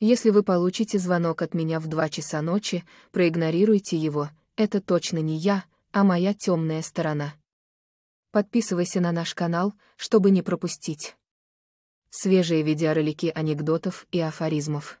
Если вы получите звонок от меня в два часа ночи, проигнорируйте его, это точно не я, а моя темная сторона. Подписывайся на наш канал, чтобы не пропустить свежие видеоролики анекдотов и афоризмов.